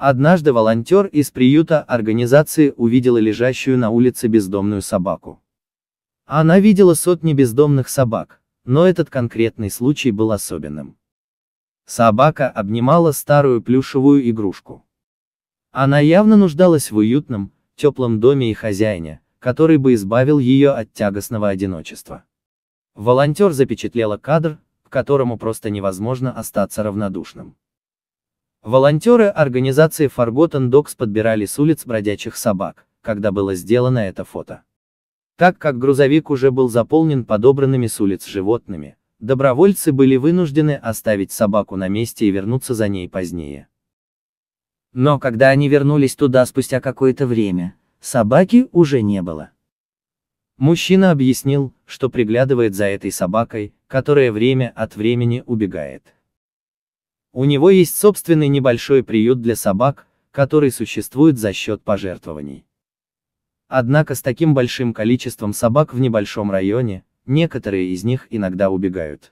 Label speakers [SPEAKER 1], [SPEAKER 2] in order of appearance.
[SPEAKER 1] Однажды волонтер из приюта организации увидела лежащую на улице бездомную собаку. Она видела сотни бездомных собак, но этот конкретный случай был особенным. Собака обнимала старую плюшевую игрушку. Она явно нуждалась в уютном, теплом доме и хозяине, который бы избавил ее от тягостного одиночества. Волонтер запечатлела кадр, к которому просто невозможно остаться равнодушным. Волонтеры организации Forgotten Dogs подбирали с улиц бродячих собак, когда было сделано это фото. Так как грузовик уже был заполнен подобранными с улиц животными, добровольцы были вынуждены оставить собаку на месте и вернуться за ней позднее. Но когда они вернулись туда спустя какое-то время, собаки уже не было. Мужчина объяснил, что приглядывает за этой собакой, которая время от времени убегает. У него есть собственный небольшой приют для собак, который существует за счет пожертвований. Однако с таким большим количеством собак в небольшом районе, некоторые из них иногда убегают.